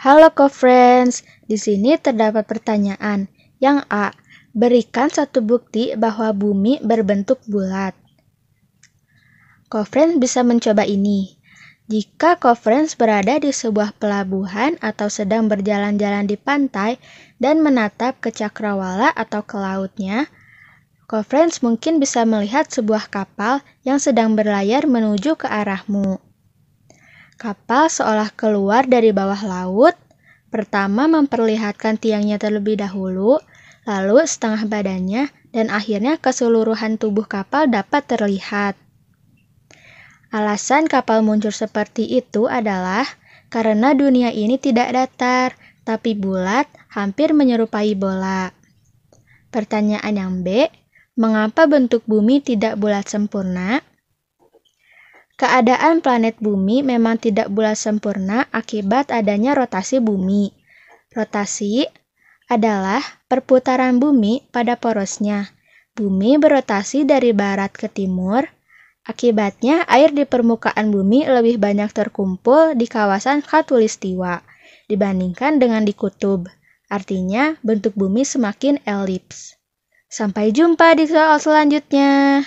Halo co-friends, di sini terdapat pertanyaan. Yang A, berikan satu bukti bahwa bumi berbentuk bulat. Co-friends bisa mencoba ini. Jika co-friends berada di sebuah pelabuhan atau sedang berjalan-jalan di pantai dan menatap ke cakrawala atau ke lautnya, co-friends mungkin bisa melihat sebuah kapal yang sedang berlayar menuju ke arahmu. Kapal seolah keluar dari bawah laut, pertama memperlihatkan tiangnya terlebih dahulu, lalu setengah badannya, dan akhirnya keseluruhan tubuh kapal dapat terlihat. Alasan kapal muncul seperti itu adalah karena dunia ini tidak datar, tapi bulat, hampir menyerupai bola. Pertanyaan yang B, mengapa bentuk bumi tidak bulat sempurna? Keadaan planet bumi memang tidak bulat sempurna akibat adanya rotasi bumi. Rotasi adalah perputaran bumi pada porosnya. Bumi berotasi dari barat ke timur. Akibatnya, air di permukaan bumi lebih banyak terkumpul di kawasan khatulistiwa dibandingkan dengan di kutub. Artinya, bentuk bumi semakin elips. Sampai jumpa di soal selanjutnya.